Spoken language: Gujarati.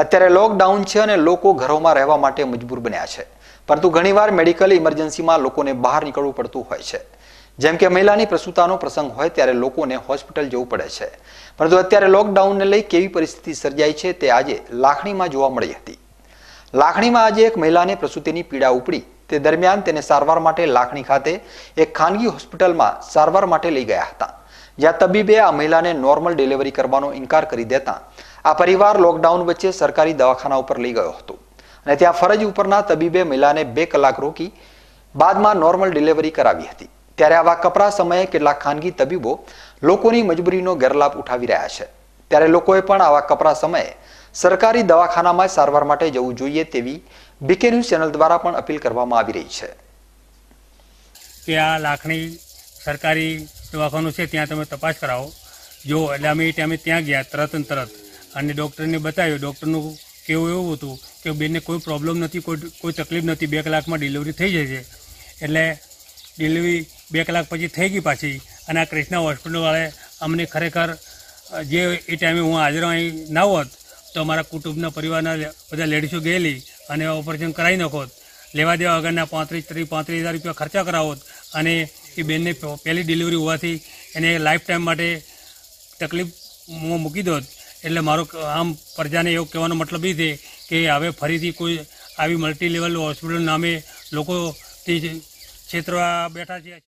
અત્યારે લોકડાઉન છે અને લોકો ઘરોમાં રહેવા માટે મજબૂર બન્યા છે પરંતુ ઘણીવાર મેડિકલ ઇમરજન્સીમાં લોકોને બહાર નીકળવું પડતું હોય છે જેમ કે મહિલાની પ્રસૂતાનો પ્રસંગ હોય ત્યારે લોકોને હોસ્પિટલ જવું પડે છે પરંતુ અત્યારે લોકડાઉનને લઈ કેવી પરિસ્થિતિ સર્જાઈ છે તે આજે લાખણીમાં જોવા મળી હતી લાખણીમાં આજે એક મહિલાને પ્રસૂતિની પીડા ઉપડી તે દરમિયાન તેને સારવાર માટે લાખણી ખાતે એક ખાનગી હોસ્પિટલમાં સારવાર માટે લઈ ગયા હતા જ્યાં તબીબે આ મહિલાને નોર્મલ ડિલિવરી કરવાનો ઇનકાર કરી દેતા આ પરિવાર લોકડાઉન વચ્ચે સરકારી દવાખાના ઉપર લઈ ગયો હતો અને ત્યાં ફરજ ઉપરના તબીબે મહિલાને બે કલાક રોકી બાદમાં નોર્મલ ડિલિવરી કરાવી હતી ત્યારે આવા કપરા સમયે કેટલાક ખાનગી તબીબો લોકોની મજબૂરીનો ગેરલાભ ઉઠાવી રહ્યા છે ત્યારે લોકોએ પણ આવા કપરા સમયે સરકારી દવાખાનામાં સારવાર માટે જવું જોઈએ તેવી બીકે ન્યૂઝ ચેનલ દ્વારા પણ અપીલ કરવામાં આવી રહી છે કે આ લાખણી સરકારી દવાખાનું છે ત્યાં તમે તપાસ કરાવો જો એટલે અમે એ ટાઈમે ત્યાં ગયા તરત ને તરત અને ડૉક્ટરને બતાવ્યું ડૉક્ટરનું કેવું એવું હતું કે બેનને કોઈ પ્રોબ્લેમ નથી કોઈ કોઈ તકલીફ નથી બે કલાકમાં ડિલિવરી થઈ જશે એટલે ડિલિવરી બે કલાક પછી થઈ ગઈ પાછી અને આ કૃષ્ણા હોસ્પિટલવાળાએ અમને ખરેખર જે એ ટાઈમે હું હાજર અહીં ના હોત તો અમારા કુટુંબના પરિવારના બધા લેડીસો ગયેલી અને ઓપરેશન કરાવી નખોત લેવા દેવા આગળના પાંત્રીસ ત્રીસ પાંત્રીસ હજાર રૂપિયા ખર્ચા કરાવોત અને એ બેનને પહેલી ડિલિવરી હોવાથી એને લાઈફ ટાઈમ માટે તકલીફમાં મૂકી દો એટલે મારો આમ પ્રજાને એવો કહેવાનો મતલબ એ છે કે હવે ફરીથી કોઈ આવી મલ્ટી લેવલ હોસ્પિટલ નામે લોકો તે ક્ષેત્રમાં બેઠા છે